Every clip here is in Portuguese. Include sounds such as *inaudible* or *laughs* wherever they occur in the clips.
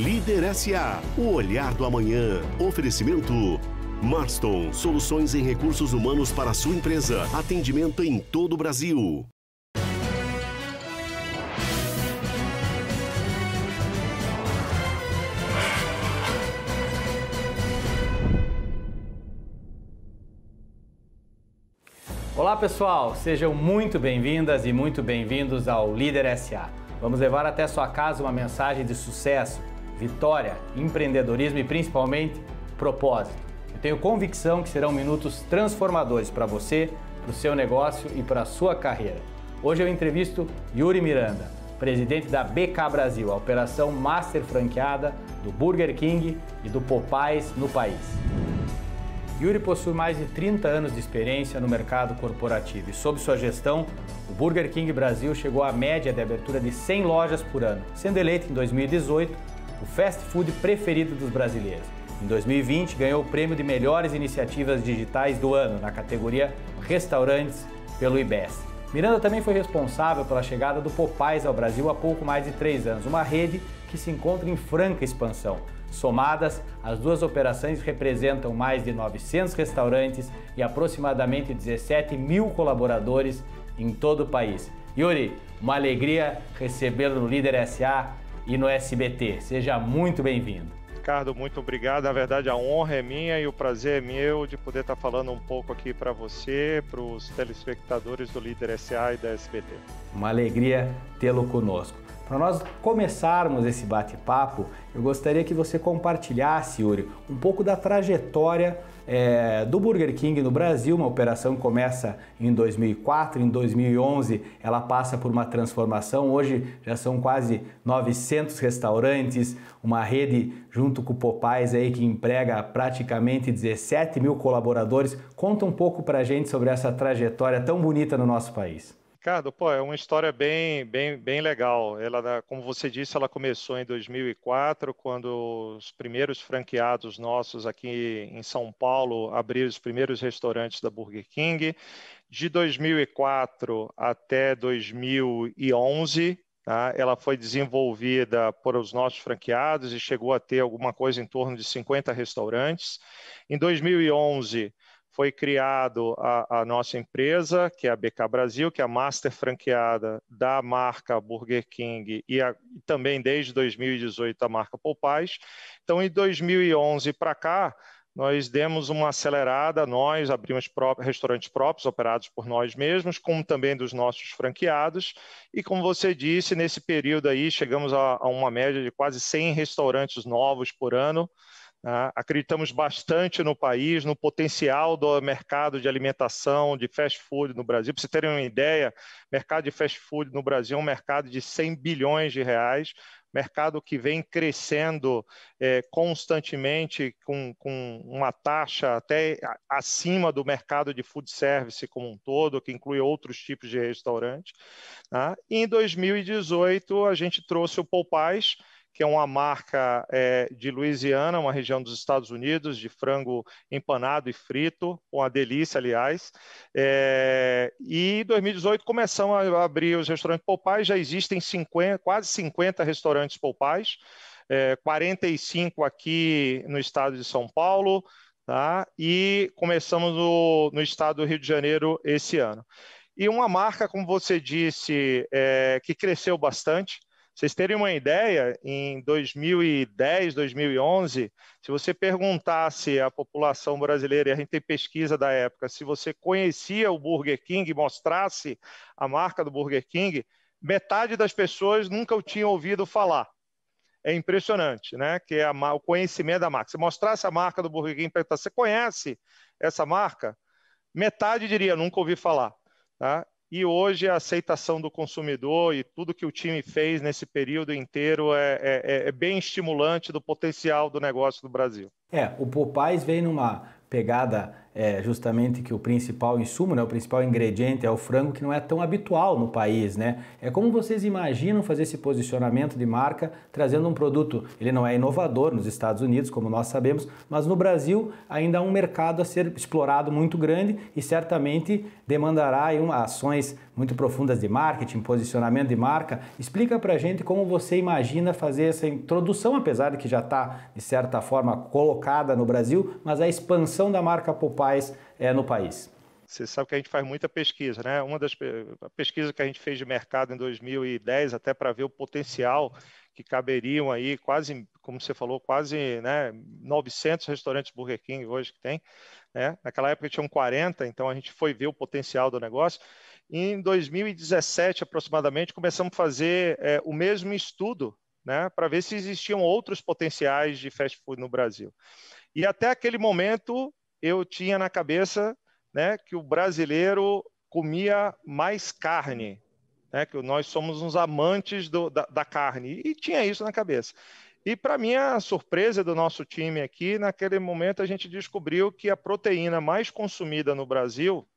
Líder SA, o olhar do amanhã. Oferecimento. Marston, soluções em recursos humanos para sua empresa. Atendimento em todo o Brasil. Olá pessoal, sejam muito bem-vindas e muito bem-vindos ao Líder SA. Vamos levar até sua casa uma mensagem de sucesso vitória, empreendedorismo e principalmente propósito. Eu tenho convicção que serão minutos transformadores para você, para o seu negócio e para a sua carreira. Hoje eu entrevisto Yuri Miranda, presidente da BK Brasil, a operação master franqueada do Burger King e do Popais no país. Yuri possui mais de 30 anos de experiência no mercado corporativo e, sob sua gestão, o Burger King Brasil chegou à média de abertura de 100 lojas por ano, sendo eleito em 2018 o fast food preferido dos brasileiros. Em 2020, ganhou o prêmio de melhores iniciativas digitais do ano na categoria Restaurantes pelo IBES. Miranda também foi responsável pela chegada do Popais ao Brasil há pouco mais de três anos, uma rede que se encontra em franca expansão. Somadas, as duas operações representam mais de 900 restaurantes e aproximadamente 17 mil colaboradores em todo o país. Yuri, uma alegria recebê-lo no Líder SA e no SBT. Seja muito bem-vindo. Ricardo, muito obrigado. Na verdade, a honra é minha e o prazer é meu de poder estar falando um pouco aqui para você, para os telespectadores do Líder SA e da SBT. Uma alegria tê-lo conosco. Para nós começarmos esse bate-papo, eu gostaria que você compartilhasse, Yuri, um pouco da trajetória é, do Burger King no Brasil. Uma operação começa em 2004, em 2011 ela passa por uma transformação. Hoje já são quase 900 restaurantes, uma rede junto com o Popais aí que emprega praticamente 17 mil colaboradores. Conta um pouco para a gente sobre essa trajetória tão bonita no nosso país. Ricardo, pô, é uma história bem, bem, bem legal. Ela, como você disse, ela começou em 2004, quando os primeiros franqueados nossos aqui em São Paulo abriram os primeiros restaurantes da Burger King. De 2004 até 2011, tá, ela foi desenvolvida por os nossos franqueados e chegou a ter alguma coisa em torno de 50 restaurantes. Em 2011, foi criado a, a, nossa empresa, que é a BK Brasil, que é a master franqueada da marca Burger King e, a, e também desde 2018 a marca Popais. Então, em 2011 para cá, nós demos uma acelerada, nós abrimos restaurantes próprios, operados por nós mesmos, como também dos nossos franqueados. E como você disse, nesse período aí chegamos a, a uma média de quase 100 restaurantes novos por ano, ah, acreditamos bastante no país, no potencial do mercado de alimentação, de fast food no Brasil. Para vocês terem uma ideia, mercado de fast food no Brasil é um mercado de 100 bilhões de reais, mercado que vem crescendo é, constantemente com, com uma taxa até acima do mercado de food service como um todo, que inclui outros tipos de restaurante. Tá? E em 2018, a gente trouxe o Popeyes, que é uma marca é, de Louisiana, uma região dos Estados Unidos, de frango empanado e frito, uma delícia, aliás. É, e em 2018 começamos a abrir os restaurantes Popais, já existem 50, quase 50 restaurantes Popais, é, 45 aqui no estado de São Paulo, tá? e começamos no, no estado do Rio de Janeiro esse ano. E uma marca, como você disse, é, que cresceu bastante, vocês terem uma ideia, em 2010, 2011, se você perguntasse à população brasileira, e a gente tem pesquisa da época, se você conhecia o Burger King, mostrasse a marca do Burger King, metade das pessoas nunca o tinha ouvido falar. É impressionante, né? Que é a, o conhecimento da marca. Se mostrasse a marca do Burger King, perguntasse, você conhece essa marca? Metade diria, nunca ouvi falar. Tá? E hoje a aceitação do consumidor e tudo que o time fez nesse período inteiro é, é, é, é bem estimulante do potencial do negócio do Brasil. É, o Popais vem numa pegada é, justamente que o principal insumo, né, o principal ingrediente é o frango, que não é tão habitual no país, né? É como vocês imaginam fazer esse posicionamento de marca trazendo um produto, ele não é inovador nos Estados Unidos, como nós sabemos, mas no Brasil ainda há um mercado a ser explorado muito grande e certamente demandará aí, ações muito profundas de marketing, posicionamento de marca. Explica para a gente como você imagina fazer essa introdução, apesar de que já está, de certa forma, colocada no Brasil, mas a expansão da marca Popais é, eh, no país. Você sabe que a gente faz muita pesquisa, né? Uma das pesquisas que a gente fez de mercado em 2010, até para ver o potencial que caberiam aí quase, como você falou, quase né, 900 restaurantes Burger King hoje que tem. Né? Naquela época tinham 40, então a gente foi ver o potencial do negócio. Em 2017, aproximadamente, começamos a fazer é, o mesmo estudo né, para ver se existiam outros potenciais de fast food no Brasil. E até aquele momento, eu tinha na cabeça né, que o brasileiro comia mais carne, né, que nós somos uns amantes do, da, da carne, e tinha isso na cabeça. E para minha surpresa do nosso time aqui, naquele momento a gente descobriu que a proteína mais consumida no Brasil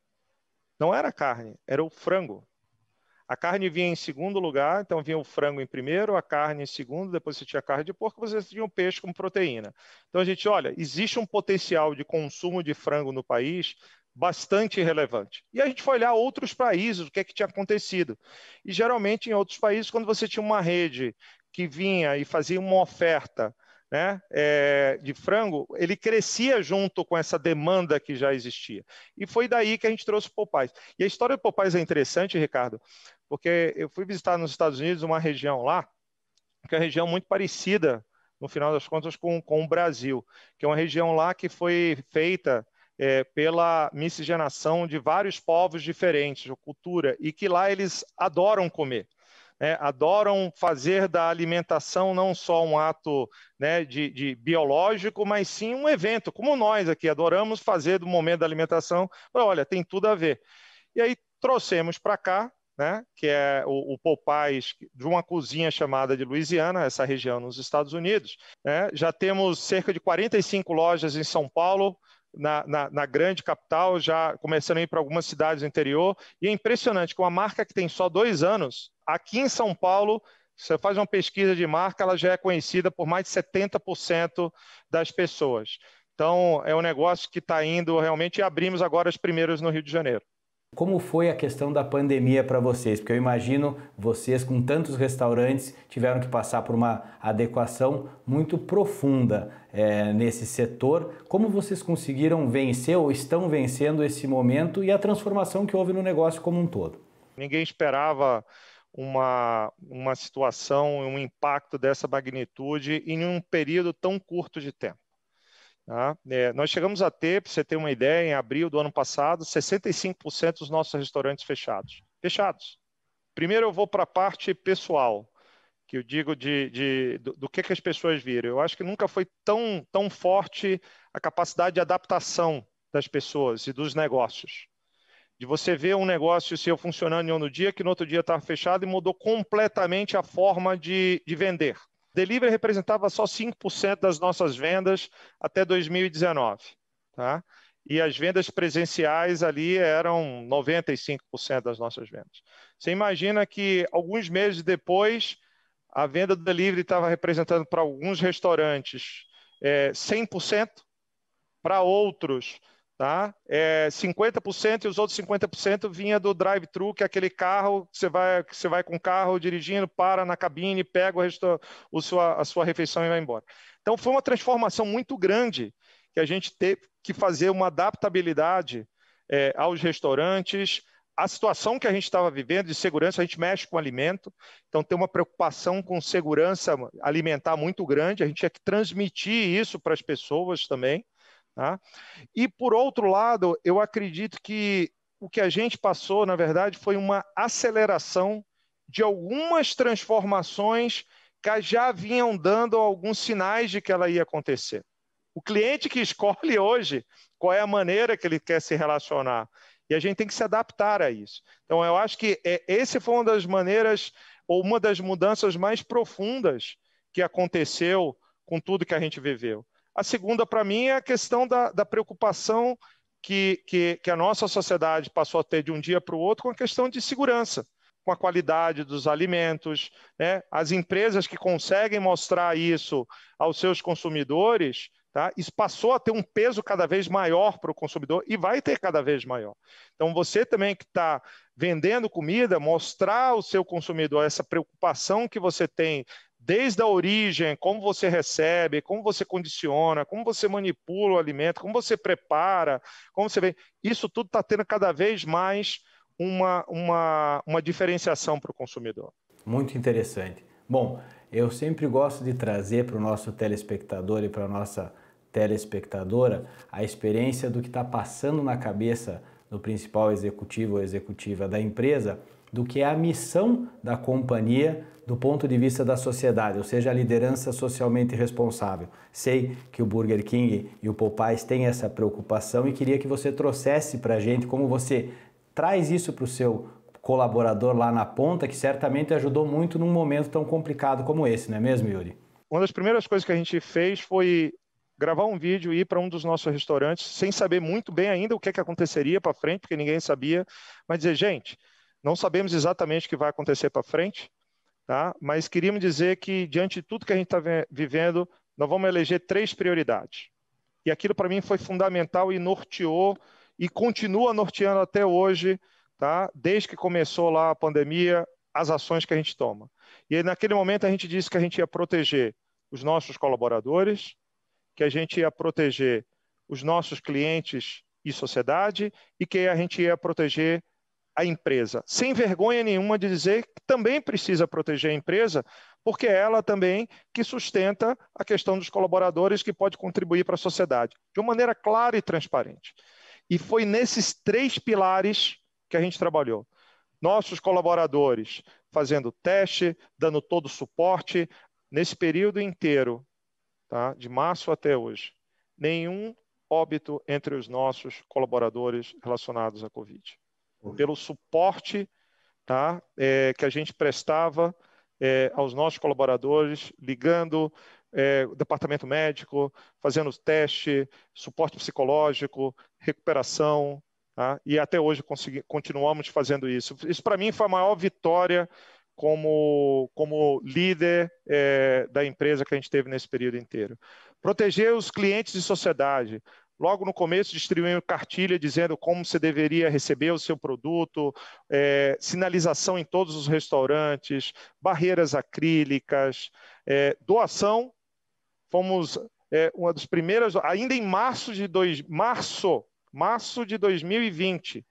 não era a carne, era o frango. A carne vinha em segundo lugar, então vinha o frango em primeiro, a carne em segundo, depois você tinha carne de porco, você tinha o peixe como proteína. Então a gente olha, existe um potencial de consumo de frango no país bastante relevante. E a gente foi olhar outros países, o que é que tinha acontecido. E geralmente em outros países, quando você tinha uma rede que vinha e fazia uma oferta né, é, de frango, ele crescia junto com essa demanda que já existia. E foi daí que a gente trouxe o Popais. E a história do Popais é interessante, Ricardo, porque eu fui visitar nos Estados Unidos uma região lá, que é uma região muito parecida, no final das contas, com, com o Brasil, que é uma região lá que foi feita é, pela miscigenação de vários povos diferentes, cultura, e que lá eles adoram comer. É, adoram fazer da alimentação não só um ato né, de, de, biológico, mas sim um evento, como nós aqui adoramos fazer do momento da alimentação. Olha, tem tudo a ver. E aí trouxemos para cá, né, que é o, o de uma cozinha chamada de Louisiana, essa região nos Estados Unidos. Né? Já temos cerca de 45 lojas em São Paulo, na, na, na, grande capital, já começando a ir para algumas cidades do interior. E é impressionante que uma marca que tem só dois anos, aqui em São Paulo, você faz uma pesquisa de marca, ela já é conhecida por mais de 70% das pessoas. Então, é um negócio que está indo realmente e abrimos agora as primeiras no Rio de Janeiro. Como foi a questão da pandemia para vocês? Porque eu imagino vocês, com tantos restaurantes, tiveram que passar por uma adequação muito profunda é, nesse setor. Como vocês conseguiram vencer ou estão vencendo esse momento e a transformação que houve no negócio como um todo? Ninguém esperava uma, uma situação, um impacto dessa magnitude em um período tão curto de tempo. Tá? É, nós chegamos a ter, para você ter uma ideia, em abril do ano passado, 65% dos nossos restaurantes fechados. Fechados. Primeiro eu vou para a parte pessoal, que eu digo de, de do, do, que, que as pessoas viram. Eu acho que nunca foi tão, tão forte a capacidade de adaptação das pessoas e dos negócios. De você ver um negócio seu funcionando em um dia, que no outro dia estava fechado e mudou completamente a forma de, de vender. Delivery representava só 5% das nossas vendas até 2019. Tá? E as vendas presenciais ali eram 95% das nossas vendas. Você imagina que alguns meses depois, a venda do delivery estava representando para alguns restaurantes é, eh, 100%, para outros tá? É 50% e os outros 50% vinha do drive-thru, que é aquele carro que você vai, que você vai com o carro dirigindo, para na cabine, pega o resto, o sua, a sua refeição e vai embora. Então foi uma transformação muito grande que a gente teve que fazer uma adaptabilidade é, aos restaurantes, a situação que a gente estava vivendo de segurança, a gente mexe com alimento, então tem uma preocupação com segurança alimentar muito grande, a gente tinha que transmitir isso para as pessoas também. Né? E, por outro lado, eu acredito que o que a gente passou, na verdade, foi uma aceleração de algumas transformações que já vinham dando alguns sinais de que ela ia acontecer. O cliente que *laughs* escolhe hoje qual é a maneira que ele quer se relacionar. E a gente tem que se adaptar a isso. Então, eu acho que é, esse foi uma das maneiras, ou uma das mudanças mais profundas que aconteceu com tudo que a gente viveu. A segunda, para mim, é a questão da, da preocupação que, que, que, a nossa sociedade passou a ter de um dia para o outro com a questão de segurança, com a qualidade dos alimentos. Né? As empresas que conseguem mostrar isso aos seus consumidores, tá? isso passou a ter um peso cada vez maior para o consumidor e vai ter cada vez maior. Então, você também que está vendendo comida, mostrar ao seu consumidor essa preocupação que você tem desde a origem, como você recebe, como você condiciona, como você manipula o alimento, como você prepara, como você vê. Isso tudo está tendo cada vez mais uma, uma, uma diferenciação para o consumidor. Muito interessante. Bom, eu sempre gosto de trazer para o nosso telespectador e para a nossa telespectadora a experiência do que está passando na cabeça do principal executivo ou executiva da empresa do que é a missão da companhia do ponto de vista da sociedade, ou seja, a liderança socialmente responsável. Sei que o Burger King e o Popeyes têm essa preocupação e queria que você trouxesse para a gente como você traz isso para o seu colaborador lá na ponta, que certamente ajudou muito num momento tão complicado como esse, não é mesmo, Yuri? Uma das primeiras coisas que a gente fez foi gravar um vídeo e ir para um dos nossos restaurantes, sem saber muito bem ainda o que, é que aconteceria para frente, porque ninguém sabia, mas dizer, gente, não sabemos exatamente o que vai acontecer para frente, tá? mas queríamos dizer que, diante de tudo que a gente está vivendo, nós vamos eleger três prioridades. E aquilo para mim foi fundamental e norteou e continua norteando até hoje, tá? Desde que começou lá a pandemia, as ações que a gente toma. E aí, naquele momento a gente disse que a gente ia proteger os nossos colaboradores, que a gente ia proteger os nossos clientes e sociedade e que a gente ia proteger a empresa, sem vergonha nenhuma de dizer que também precisa proteger a empresa, porque é ela também que sustenta a questão dos colaboradores que pode contribuir para a sociedade, de uma maneira clara e transparente. E foi nesses três pilares que a gente trabalhou. Nossos colaboradores fazendo teste, dando todo o suporte, nesse período inteiro, tá? de março até hoje, nenhum óbito entre os nossos colaboradores relacionados à Covid pelo suporte tá, é, que a gente prestava é, aos nossos colaboradores, ligando é, o departamento médico, fazendo teste, suporte psicológico, recuperação, tá? e até hoje continuamos fazendo isso. Isso, para mim, foi a maior vitória como, como líder é, da empresa que a gente teve nesse período inteiro. Proteger os clientes e sociedade. Logo no começo, distribuímos cartilha dizendo como você deveria receber o seu produto, é, sinalização em todos os restaurantes, barreiras acrílicas, é, doação. Fomos é, uma das primeiras, ainda em março de, dois, março, março de 2020.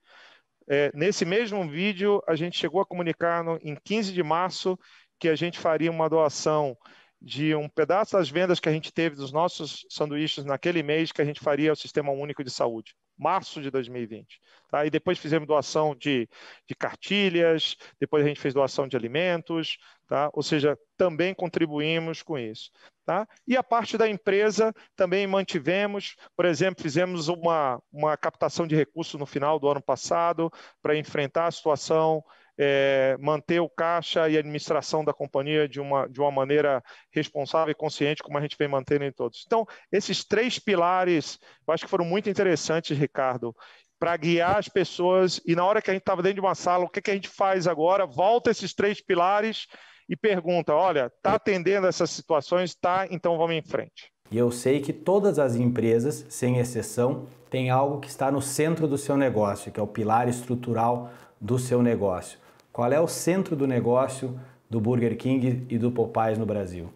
É, nesse mesmo vídeo, a gente chegou a comunicar no, em 15 de março que a gente faria uma doação de um pedaço das vendas que a gente teve dos nossos sanduíches naquele mês que a gente faria o Sistema Único de Saúde, março de 2020. Tá? E depois fizemos doação de, de cartilhas, depois a gente fez doação de alimentos, tá? ou seja, também contribuímos com isso. Tá? E a parte da empresa também mantivemos, por exemplo, fizemos uma, uma captação de recursos no final do ano passado para enfrentar a situação é, manter o caixa e a administração da companhia de uma, de uma maneira responsável e consciente, como a gente vem mantendo em todos. Então, esses três pilares, eu acho que foram muito interessantes, Ricardo, para guiar as pessoas. E na hora que a gente estava dentro de uma sala, o que, que a gente faz agora? Volta esses três pilares e pergunta: olha, está atendendo essas situações? Está, então vamos em frente. E eu sei que todas as empresas, sem exceção, têm algo que está no centro do seu negócio, que é o pilar estrutural do seu negócio. Qual é o centro do negócio do Burger King e do Popeyes no Brasil?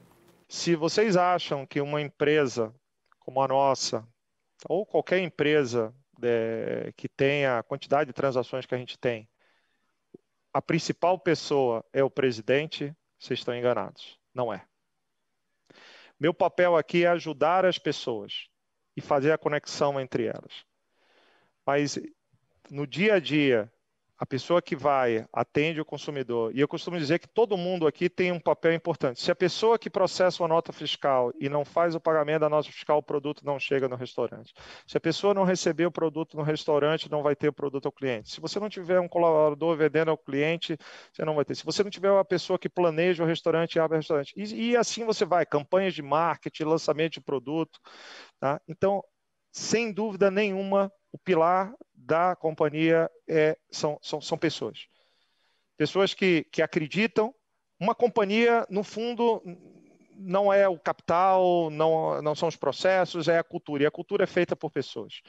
Se vocês acham que uma empresa como a nossa, ou qualquer empresa é, que tenha a quantidade de transações que a gente tem, a principal pessoa é o presidente, vocês estão enganados. Não é. Meu papel aqui é ajudar as pessoas e fazer a conexão entre elas. Mas no dia a dia, a pessoa que vai, atende o consumidor, e eu costumo dizer que todo mundo aqui tem um papel importante. Se a pessoa que processa uma nota fiscal e não faz o pagamento da nota fiscal, o produto não chega no restaurante. Se a pessoa não receber o produto no restaurante, não vai ter o produto ao cliente. Se você não tiver um colaborador vendendo ao cliente, você não vai ter. Se você não tiver uma pessoa que planeja o restaurante e abre o restaurante. E, e assim você vai, campanhas de marketing, lançamento de produto. Tá? Então, sem dúvida nenhuma, o pilar da companhia é, são, são, são pessoas. Pessoas que, que acreditam. Uma companhia, no fundo, não é o capital, não, não são os processos, é a cultura. E a cultura é feita por pessoas.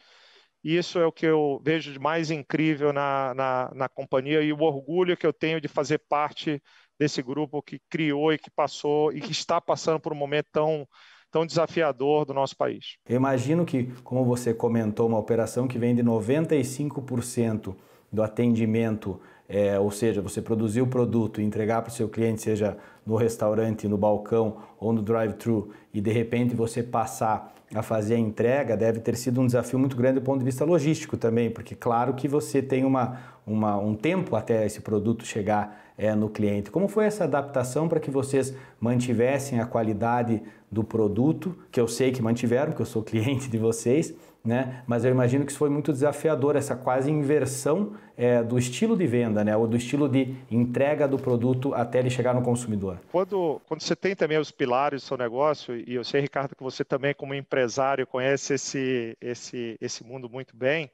E isso é o que eu vejo de mais incrível na, na, na companhia e o orgulho que eu tenho de fazer parte desse grupo que criou e que passou e que está passando por um momento tão tão desafiador do nosso país. Eu imagino que, como você comentou, uma operação que vem de 95% do atendimento é, ou seja, você produzir o produto e entregar para o seu cliente, seja no restaurante, no balcão ou no drive-thru, e de repente você passar a fazer a entrega, deve ter sido um desafio muito grande do ponto de vista logístico também, porque claro que você tem uma, uma um tempo até esse produto chegar é, no cliente. Como foi essa adaptação para que vocês mantivessem a qualidade do produto, que eu sei que mantiveram, porque eu sou *laughs* cliente de vocês, né? mas eu imagino que isso foi muito desafiador, essa quase inversão é, do estilo de venda, né? ou do estilo de entrega do produto até ele chegar no consumidor. Quando, quando você tem também os pilares do seu negócio, e eu sei, Ricardo, que você também, como empresário, conhece esse, esse, esse mundo muito bem,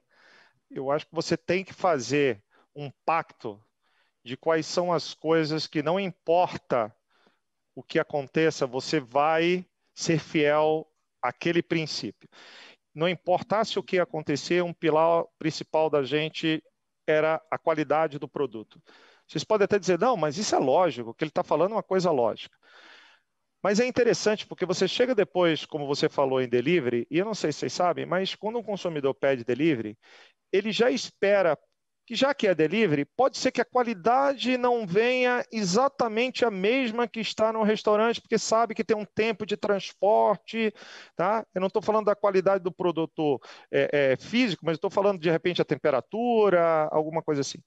eu acho que você tem que fazer um pacto de quais são as coisas que não importa o que aconteça, você vai ser fiel àquele princípio. Não importasse o que acontecer, um pilar principal da gente era a qualidade do produto. Vocês podem até dizer, não, mas isso é lógico, que ele está falando é uma coisa lógica. Mas é interessante porque você chega depois, como você falou, em delivery, e eu não sei se vocês sabem, mas quando um consumidor pede delivery, ele já espera que já que é delivery, pode ser que a qualidade não venha exatamente a mesma que está no restaurante, porque sabe que tem um tempo de transporte, tá? Eu não estou falando da qualidade do produto é, é, físico, mas estou falando de repente a temperatura, alguma coisa assim.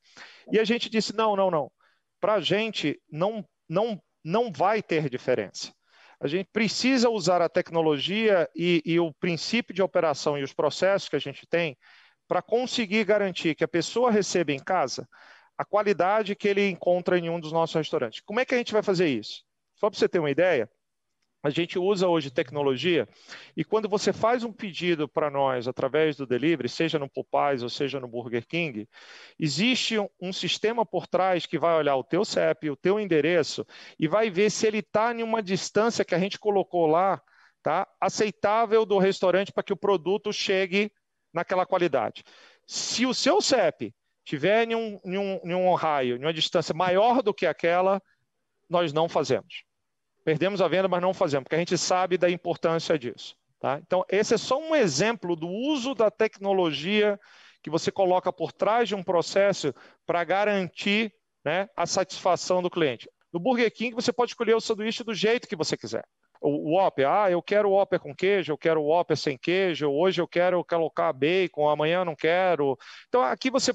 E a gente disse não, não, não. Para a gente não, não, não vai ter diferença. A gente precisa usar a tecnologia e, e o princípio de operação e os processos que a gente tem para conseguir garantir que a pessoa receba em casa a qualidade que ele encontra em um dos nossos restaurantes. Como é que a gente vai fazer isso? Só para você ter uma ideia, a gente usa hoje tecnologia e quando você faz um pedido para nós através do delivery, seja no Popeyes ou seja no Burger King, existe um sistema por trás que vai olhar o teu CEP, o teu endereço e vai ver se ele está em uma distância que a gente colocou lá, tá? Aceitável do restaurante para que o produto chegue naquela qualidade. Se o seu CEP tiver em um, em um, em um raio, em uma distância maior do que aquela, nós não fazemos. Perdemos a venda, mas não fazemos, porque a gente sabe da importância disso. Tá? Então, esse é só um exemplo do uso da tecnologia que você coloca por trás de um processo para garantir né, a satisfação do cliente. No Burger King, você pode escolher o sanduíche do jeito que você quiser o Whopper, ah, eu quero o Whopper com queijo, eu quero o Whopper sem queijo, hoje eu quero colocar bacon, amanhã não quero. Então aqui você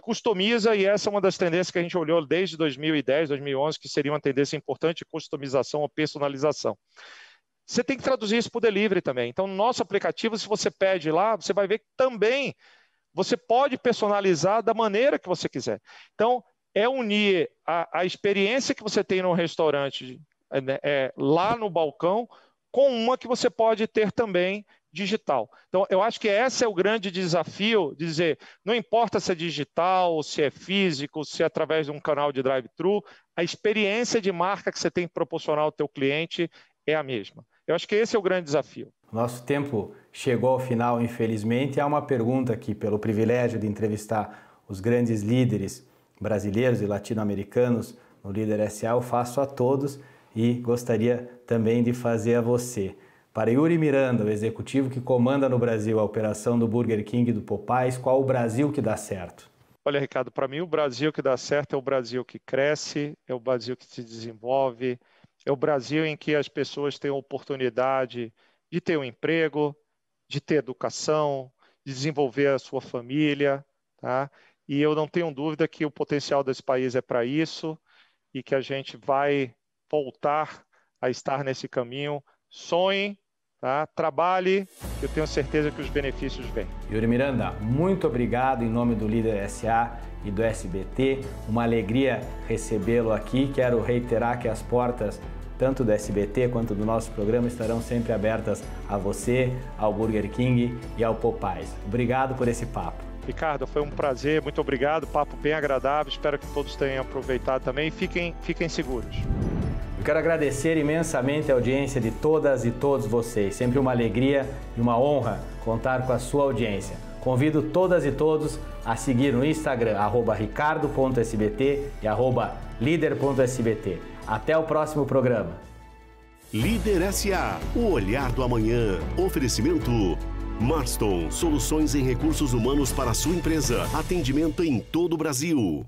customiza e essa é uma das tendências que a gente olhou desde 2010, 2011, que seria uma tendência importante, customização ou personalização. Você tem que traduzir isso para o delivery também. Então, nosso aplicativo, se você pede lá, você vai ver que também você pode personalizar da maneira que você quiser. Então, é unir a, a experiência que você tem no restaurante é, né, é, lá no balcão, com uma que você pode ter também digital. Então, eu acho que esse é o grande desafio, dizer, não importa se é digital, se é físico, se é através de um canal de drive-thru, a experiência de marca que você tem que proporcionar ao teu cliente é a mesma. Eu acho que esse é o grande desafio. Nosso tempo chegou ao final, infelizmente. Há uma pergunta aqui, pelo privilégio de entrevistar os grandes líderes brasileiros e latino-americanos no Líder SA, eu faço a todos e gostaria também de fazer a você. Para Yuri Miranda, o executivo que comanda no Brasil a operação do Burger King e do Popais, qual o Brasil que dá certo? Olha, Ricardo, para mim o Brasil que dá certo é o Brasil que cresce, é o Brasil que se desenvolve, é o Brasil em que as pessoas têm a oportunidade de ter um emprego, de ter educação, de desenvolver a sua família, tá? E eu não tenho dúvida que o potencial desse país é para isso e que a gente vai voltar a estar nesse caminho. Sonhe, tá? trabalhe, eu tenho certeza que os benefícios vêm. Yuri Miranda, muito obrigado em nome do Líder SA e do SBT. Uma alegria recebê-lo aqui. Quero reiterar que as portas tanto do SBT quanto do nosso programa estarão sempre abertas a você, ao Burger King e ao Popais. Obrigado por esse papo. Ricardo, foi um prazer, muito obrigado, papo bem agradável, espero que todos tenham aproveitado também e fiquem, fiquem seguros. Eu quero agradecer imensamente a audiência de todas e todos vocês. Sempre uma alegria e uma honra contar com a sua audiência. Convido todas e todos a seguir no Instagram, ricardo.sbt e arroba líder.sbt. Até o próximo programa. Líder SA, o olhar do amanhã. Oferecimento. Marston, soluções em recursos humanos para sua empresa. Atendimento em todo o Brasil.